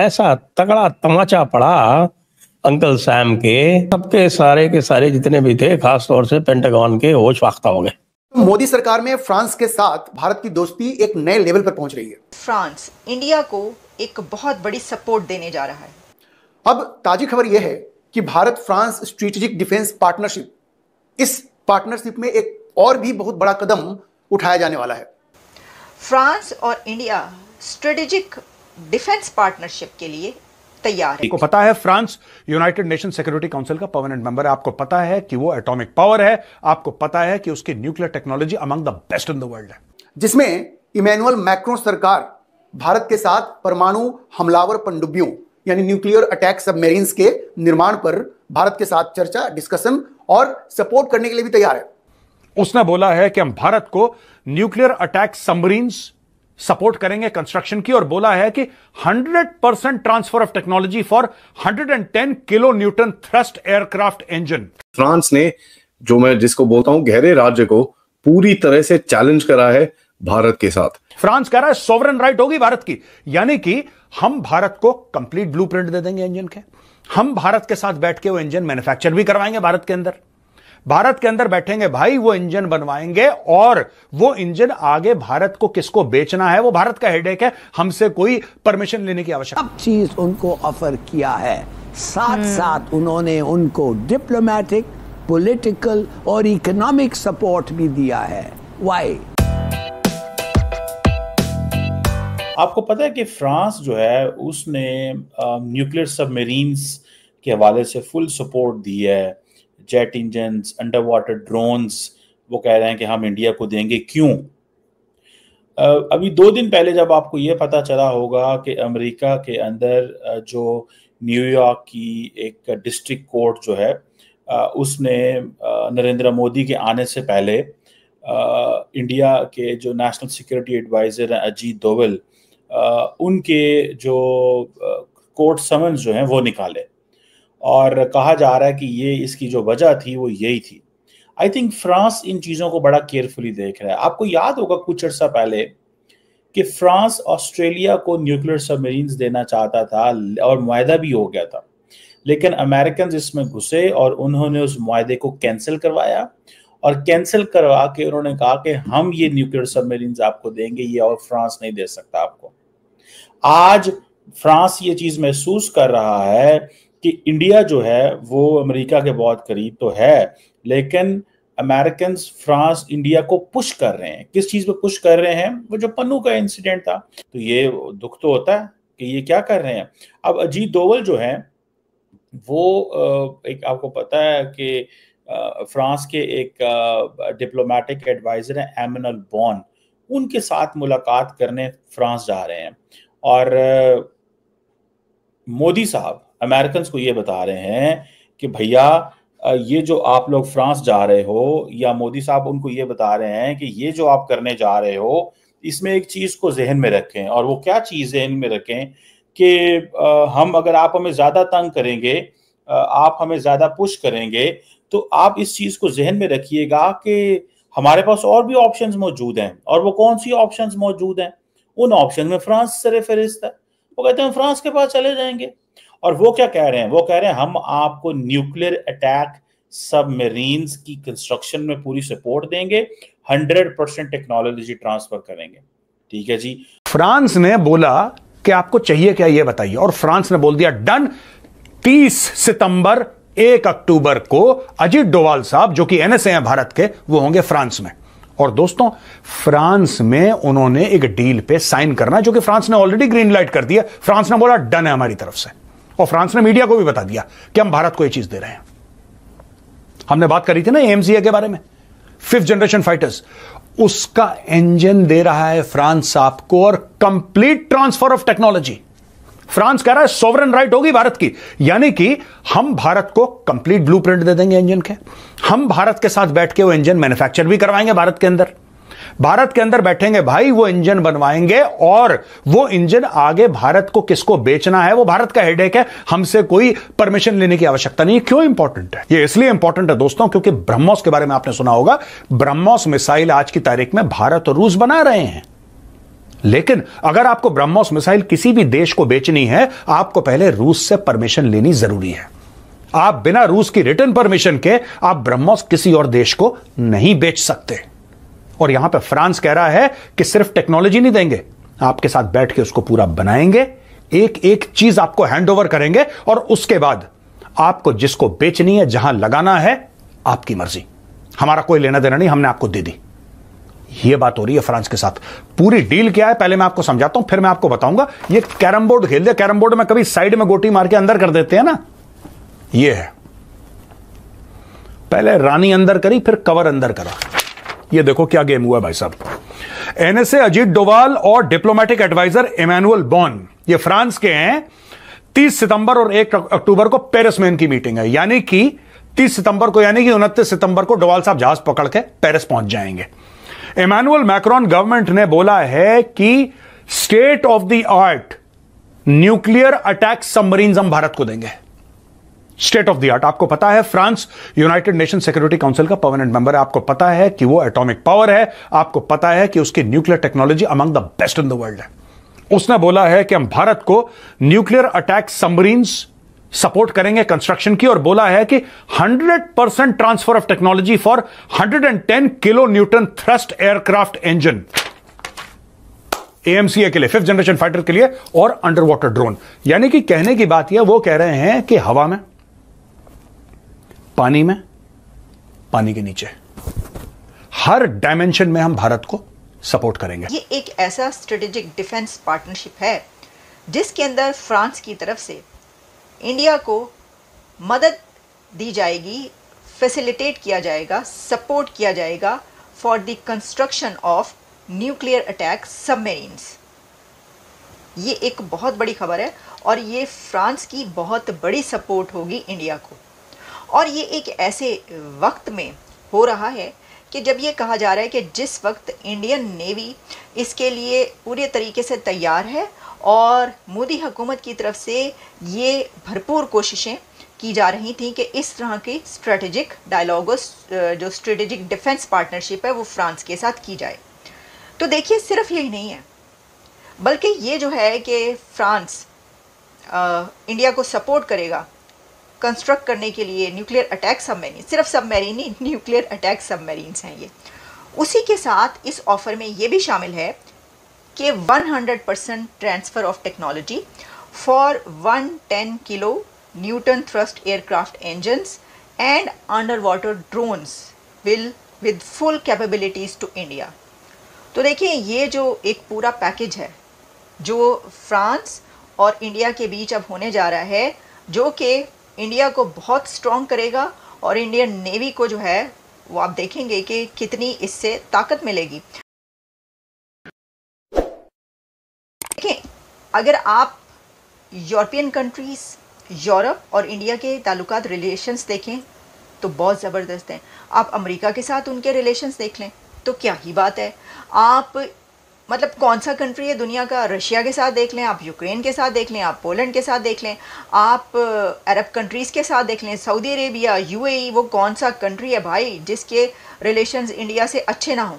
ऐसा तगड़ा तमाचा पड़ा अंकल सैम के सबके सारे के सारे जितने भी थे खास तौर से पेंटागन के होश वाख्ता हो गए मोदी सरकार में फ्रांस के साथ भारत की दोस्ती एक नए लेवल पर पहुंच रही है फ्रांस इंडिया को एक बहुत बड़ी सपोर्ट देने जा रहा है अब ताजी खबर यह है कि Bharat France strategic defence partnership इस पार्टनरशिप में एक और भी बहुत बड़ा कदम उठाया जाने वाला है फ्रांस और इंडिया स्ट्रेटेजिक डिफेंस पार्टनरशिप के लिए तैयार है पता है France United Nation Security Council का परमानेंट मेंबर है आपको पता है कि वो एटॉमिक पावर है आपको पता है कि उसकी nuclear technology among the best in the world है जिसमें इमैनुअल मैक्रो सरकार भारत के साथ परमाणु हमलावर पनडुब्बियों यानी न्यूक्लियर अटैक सबमेरिन्स के निर्माण पर भारत के साथ चर्चा डिस्कशन और सपोर्ट करने के लिए भी तैयार है उसने बोला है कि हम भारत को न्यूक्लियर अटैक सबमरीन्स सपोर्ट करेंगे कंस्ट्रक्शन की और बोला है कि 100 percent transfer of technology for 110 kilo newton thrust aircraft engine France ने जो मैं जिसको बोलता हूं गहरे राज्य को पूरी तरह से चैलेंज करा है भारत के साथ फ्रांस कह रहा है सोवरन राइट होगी भारत की यानी कि हम भारत को कंप्लीट ब्लूप्रिंट दे देंगे इंजन के हम भारत के साथ बैठ के वो इंजन मैन्युफैक्चर भी करवाएंगे भारत के अंदर भारत के अंदर बैठेंगे भाई वो इंजन बनवाएंगे और वो इंजन आगे भारत को किसको बेचना है वो भारत का हेडेक है हमसे कोई परमिशन लेने की आवश्यकता चीज उनको ऑफर किया है साथ साथ हम्म। उन्होंने उनको डिप्लोमेटिक पॉलिटिकल और इकोनॉमिक सपोर्ट भी दिया है वाई आपको पता है कि फ्रांस जो है उसने न्यूक्लियर सबमरीन्स के हवाले से फुल सपोर्ट दी है jet engine under water drones वो कह रहे हैं कि हम इंडिया को देंगे क्यों अभी दो दिन पहले जब आपको ये पता चला होगा कि अमेरिका के अंदर जो न्यूयॉर्क की एक डिस्ट्रिक्ट कोर्ट जो है उसने नरेंद्र मोदी के आने से पहले इंडिया के जो नेशनल सिक्योरिटी एडवाइज़र हैं अजीत दोवल उनके जो कोर्ट समन्स जो हैं वो निकाले और कहा जा रहा है कि ये इसकी जो वजह थी वो यही थी आई थिंक फ्रांस इन चीज़ों को बड़ा केयरफुली देख रहा है आपको याद होगा कुछ अर्सा पहले कि फ्रांस ऑस्ट्रेलिया को न्यूक्लियर सबमरीन देना चाहता था और मुहिदा भी हो गया था लेकिन अमेरिकन इसमें घुसे और उन्होंने उस मुहिदे को कैंसिल करवाया और कैंसिल करवा के उन्होंने कहा कि हम ये न्यूक्लियर सबमरीन आपको देंगे ये और फ्रांस नहीं दे सकता आपको आज फ्रांस ये चीज महसूस कर रहा है कि इंडिया जो है वो अमेरिका के बहुत करीब तो है लेकिन अमेरिकन फ्रांस इंडिया को पुश कर रहे हैं किस चीज़ पे पुश कर रहे हैं वो जो पन्नू का इंसिडेंट था तो ये दुख तो होता है कि ये क्या कर रहे हैं अब अजीत दोवल जो है वो एक आपको पता है कि फ्रांस के एक डिप्लोमेटिक एडवाइज़र हैं एमनल बॉन उनके साथ मुलाकात करने फ्रांस जा रहे हैं और मोदी साहब अमेरिकन को ये बता रहे हैं कि भैया ये जो आप लोग फ्रांस जा रहे हो या मोदी साहब उनको ये बता रहे हैं कि ये जो आप करने जा रहे हो इसमें एक चीज़ को जहन में रखें और वो क्या चीज़ जहन में रखें कि हम अगर आप हमें ज़्यादा तंग करेंगे आप हमें ज़्यादा पुश करेंगे तो आप इस चीज़ को जहन में रखिएगा कि हमारे पास और भी ऑप्शन मौजूद हैं और वो कौन सी ऑप्शन मौजूद हैं उन ऑप्शन में फ्रांस सर फहरिस्त है वो कहते हैं फ्रांस के पास चले जाएंगे और वो क्या कह रहे हैं वो कह रहे हैं हम आपको न्यूक्लियर अटैक सबमरीन्स की कंस्ट्रक्शन में पूरी सपोर्ट देंगे हंड्रेड परसेंट टेक्नोलॉजी ट्रांसफर करेंगे ठीक है जी फ्रांस ने बोला कि आपको चाहिए क्या ये बताइए और फ्रांस ने बोल दिया डन 30 सितंबर 1 अक्टूबर को अजीत डोवाल साहब जो कि एनएसए हैं भारत के वो होंगे फ्रांस में और दोस्तों फ्रांस में उन्होंने एक डील पे साइन करना जो कि फ्रांस ने ऑलरेडी ग्रीन लाइट कर दिया फ्रांस ने बोला डन है हमारी तरफ से और फ्रांस ने मीडिया को भी बता दिया कि हम भारत को यह चीज दे रहे हैं हमने बात करी थी ना एमसीए के बारे में फिफ्थ जनरेशन फाइटर्स उसका इंजन दे रहा है फ्रांस आपको और complete transfer of technology France कह रहा है सोवरन राइट होगी भारत की यानी कि हम भारत को कंप्लीट ब्लूप्रिंट दे देंगे इंजन के हम भारत के साथ बैठ के वो इंजन मैन्युफैक्चर भी करवाएंगे भारत के अंदर भारत के अंदर बैठेंगे भाई वो इंजन बनवाएंगे और वो इंजन आगे भारत को किसको बेचना है वो भारत का हेडेक है हमसे कोई परमिशन लेने की आवश्यकता नहीं क्यों इंपॉर्टेंट है ये इसलिए इंपॉर्टेंट है दोस्तों क्योंकि ब्रह्मोस के बारे में आपने सुना होगा ब्रह्मोस मिसाइल आज की तारीख में भारत और रूस बना रहे हैं लेकिन अगर आपको ब्रह्मोस मिसाइल किसी भी देश को बेचनी है आपको पहले रूस से परमिशन लेनी जरूरी है आप बिना रूस की रिटर्न परमिशन के आप ब्रह्मोस किसी और देश को नहीं बेच सकते और यहां पर फ्रांस कह रहा है कि सिर्फ टेक्नोलॉजी नहीं देंगे आपके साथ बैठ के उसको पूरा बनाएंगे एक एक चीज आपको हैंड ओवर करेंगे और उसके बाद आपको जिसको बेचनी है जहां लगाना है आपकी मर्जी हमारा कोई लेना देना नहीं हमने आपको दे दी ये बात हो रही है फ्रांस के साथ पूरी डील क्या है पहले मैं आपको समझाता हूं फिर मैं आपको बताऊंगा ये कैरम बोर्ड खेल दिया कैरम बोर्ड में कभी साइड में गोटी मार के अंदर कर देते हैं ना ये है पहले रानी अंदर करी फिर कवर अंदर करा ये देखो क्या गेम हुआ भाई साहब एनएसए अजीत डोवाल और डिप्लोमेटिक एडवाइजर इमैनुअल बॉन ये फ्रांस के हैं 30 सितंबर और 1 अक्टूबर को पेरिस में इनकी मीटिंग है यानी कि 30 सितंबर को यानी कि उनतीस सितंबर को डोवाल साहब जहाज पकड़ के पेरिस पहुंच जाएंगे इमानुअल मैक्रॉन गवर्नमेंट ने बोला है कि state of the art nuclear attack submarine हम भारत को देंगे स्टेट ऑफ द आर्ट आपको पता है France United Nation Security Council का परमानेंट मेंबर है आपको पता है कि वो एटॉमिक पावर है आपको पता है कि उसकी nuclear technology among the best in the world है उसने बोला है कि हम भारत को न्यूक्लियर अटैक सबमरीन्स सपोर्ट करेंगे कंस्ट्रक्शन की और बोला है कि 100 percent transfer of technology for 110 kilo newton thrust aircraft engine AMCA के लिए फिफ्थ जनरेशन फाइटर के लिए और अंडर वाटर ड्रोन यानी कि कहने की बात यह वो कह रहे हैं कि हवा में पानी में पानी के नीचे हर डायमेंशन में हम भारत को सपोर्ट करेंगे ये एक ऐसा स्ट्रेटेजिक डिफेंस पार्टनरशिप है जिसके अंदर फ्रांस की तरफ से इंडिया को मदद दी जाएगी फैसिलिटेट किया जाएगा सपोर्ट किया जाएगा for the construction of nuclear attack submarines ये एक बहुत बड़ी खबर है और ये फ्रांस की बहुत बड़ी सपोर्ट होगी इंडिया को और ये एक ऐसे वक्त में हो रहा है कि जब ये कहा जा रहा है कि जिस वक्त इंडियन नेवी इसके लिए पूरे तरीके से तैयार है और मोदी हुकूमत की तरफ से ये भरपूर कोशिशें की जा रही थी कि इस तरह की स्ट्रेटजिक डायलॉग जो स्ट्रेटजिक डिफेंस पार्टनरशिप है वो फ्रांस के साथ की जाए तो देखिए सिर्फ यही नहीं है बल्कि ये जो है कि फ्रांस इंडिया को सपोर्ट करेगा कंस्ट्रक्ट करने के लिए न्यूक्लियर अटैक सबमरीन सिर्फ सबमरीन ही न्यूक्लियर अटैक सबमरीन्स हैं ये उसी के साथ इस ऑफ़र में ये भी शामिल है कि 100 percent transfer of technology for 110 kilo newton thrust aircraft engines and under water drones will with full capabilities to India तो देखिए ये जो एक पूरा पैकेज है जो फ्रांस और इंडिया के बीच अब होने जा रहा है जो कि इंडिया को बहुत स्ट्रॉन्ग करेगा और इंडियन नेवी को जो है वो आप देखेंगे कि कितनी इससे ताकत मिलेगी देखें अगर आप यूरोपियन कंट्रीज़ यूरोप और इंडिया के ताल्लुकात रिलेशंस देखें तो बहुत ज़बरदस्त हैं आप अमेरिका के साथ उनके रिलेशंस देख लें तो क्या ही बात है आप मतलब कौन सा कंट्री है दुनिया का रशिया के साथ देख लें आप यूक्रेन के साथ देख लें आप पोलैंड के साथ देख लें आप अरब uh, कंट्रीज़ के साथ देख लें सऊदी अरेबिया यूएई वो कौन सा कंट्री है भाई जिसके रिलेशंस इंडिया से अच्छे ना हों